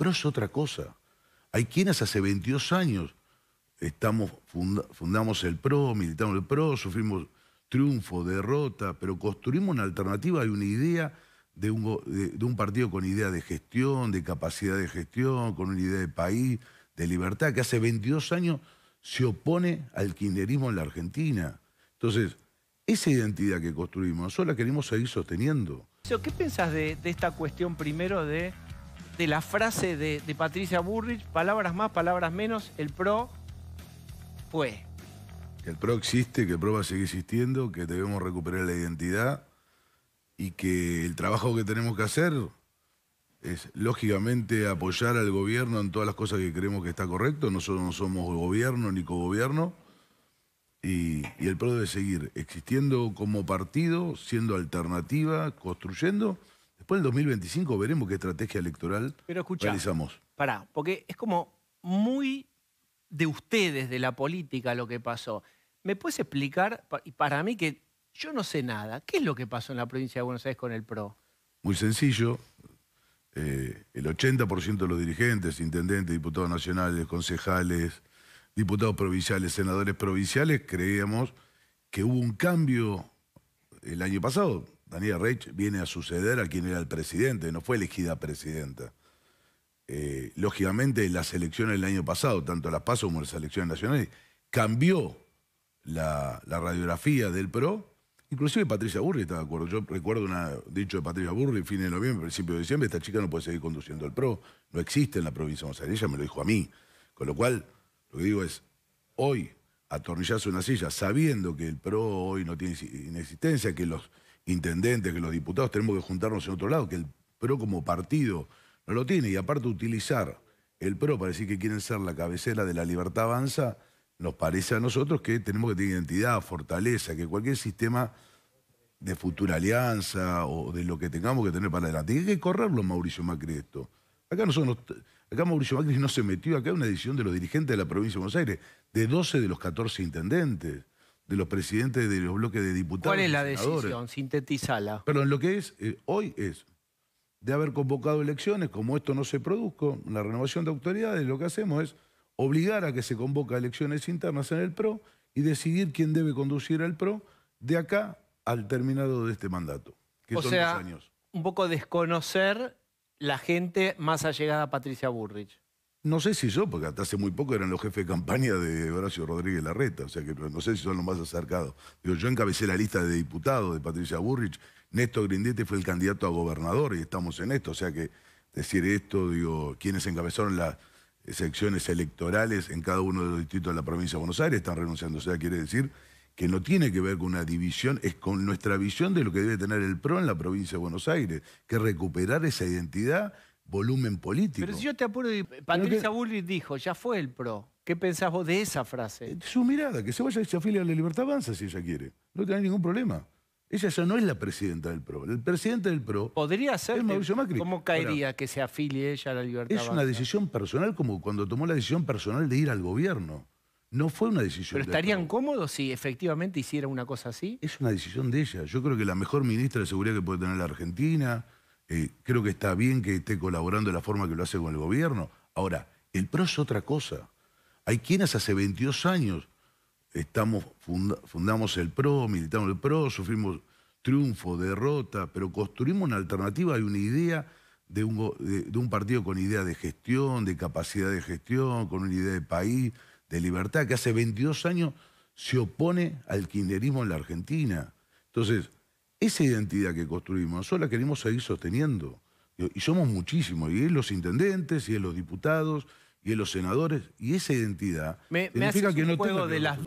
Pero es otra cosa. Hay quienes hace 22 años estamos, fundamos el PRO, militamos el PRO, sufrimos triunfo, derrota, pero construimos una alternativa y una idea de un, partido con idea de gestión, de capacidad de gestión, con una idea de país, de libertad, que hace 22 años se opone al kirchnerismo en la Argentina. Entonces, esa identidad que construimos, nosotros la queremos seguir sosteniendo. ¿Qué pensás de esta cuestión primero de de la frase de, Patricia Burrich, palabras más, palabras menos, el PRO fue. Que el PRO existe, que el PRO va a seguir existiendo, que debemos recuperar la identidad y que el trabajo que tenemos que hacer es lógicamente apoyar al gobierno en todas las cosas que creemos que está correcto. Nosotros no somos gobierno ni co-gobierno y, el PRO debe seguir existiendo como partido, siendo alternativa, construyendo Después el 2025 veremos qué estrategia electoral Pero realizamos. Pará, porque es como muy de ustedes, de la política, lo que pasó. ¿Me puedes explicar, y para mí que yo no sé nada, qué es lo que pasó en la provincia de Buenos Aires con el PRO? Muy sencillo. Eh, el 80% de los dirigentes, intendentes, diputados nacionales, concejales, diputados provinciales, senadores provinciales, creíamos que hubo un cambio el año pasado, Daniela Reich viene a suceder a quien era el presidente, no fue elegida presidenta. Eh, lógicamente, las elecciones del año pasado, tanto las PASO como las elecciones nacionales, cambió la, radiografía del PRO. Inclusive Patricia Burri está de acuerdo. Yo recuerdo un dicho de Patricia Burri, fin de noviembre, principio de diciembre, esta chica no puede seguir conduciendo el PRO, no existe en la provincia de Buenos ella me lo dijo a mí. Con lo cual, lo que digo es, hoy atornillarse una silla sabiendo que el PRO hoy no tiene inexistencia, que los intendentes, que los diputados tenemos que juntarnos en otro lado, que el PRO como partido no lo tiene. Y aparte utilizar el PRO para decir que quieren ser la cabecera de la libertad avanza, nos parece a nosotros que tenemos que tener identidad, fortaleza, que cualquier sistema de futura alianza o de lo que tengamos que tener para adelante. Y hay que correrlo, Mauricio Macri, esto. Acá, acá Mauricio Macri no se metió, acá hay una edición de los dirigentes de la provincia de Buenos Aires, de 12 de los 14 intendentes de los presidentes de los bloques de diputados. ¿Cuál es la decisión? Sintetizala. Pero lo que es, eh, hoy es de haber convocado elecciones, como esto no se produzco, una renovación de autoridades, lo que hacemos es obligar a que se convoque elecciones internas en el PRO y decidir quién debe conducir al PRO de acá al terminado de este mandato, que o son sea, dos años. Un poco desconocer la gente más allegada a Patricia Burrich. No sé si yo, porque hasta hace muy poco eran los jefes de campaña de Horacio Rodríguez Larreta, o sea que no sé si son los más acercados. Digo, yo encabecé la lista de diputados de Patricia Burrich, Néstor Grindete fue el candidato a gobernador y estamos en esto, o sea que decir esto, digo, quienes encabezaron las secciones electorales en cada uno de los distritos de la provincia de Buenos Aires están renunciando, o sea, quiere decir que no tiene que ver con una división, es con nuestra visión de lo que debe tener el PRO en la provincia de Buenos Aires, que recuperar esa identidad volumen político. Pero si yo te apuro, Patricia Bullrich dijo, ya fue el PRO. ¿Qué pensás vos de esa frase? Eh, su mirada, que se vaya y se afilie a la Libertad Avanza si ella quiere. No tiene ningún problema. Ella ya no es la presidenta del PRO. El presidente del PRO Podría ser es ¿Cómo caería que se afilie ella a la Libertad Es una decisión personal como cuando tomó la decisión personal de ir al gobierno. No fue una decisión. ¿Pero estarían cómodos si efectivamente hiciera una cosa así? Es una decisión de ella. Yo creo que la mejor ministra de Seguridad que puede tener la Argentina, eh, creo que está bien que esté colaborando de la forma que lo hace con el gobierno. Ahora, el PRO es otra cosa. Hay quienes hace 22 años estamos, fundamos el PRO, militamos el PRO, sufrimos triunfo, derrota, pero construimos una alternativa hay una idea de un, un, partido con idea de gestión, de capacidad de gestión, con una idea de país, de libertad, que hace 22 años se opone al kinderismo en la Argentina. Entonces, esa identidad que construimos, nosotros la queremos seguir sosteniendo. Y somos muchísimos, y es los intendentes, y es los diputados, y es los senadores, y esa identidad me, que un no juego de las...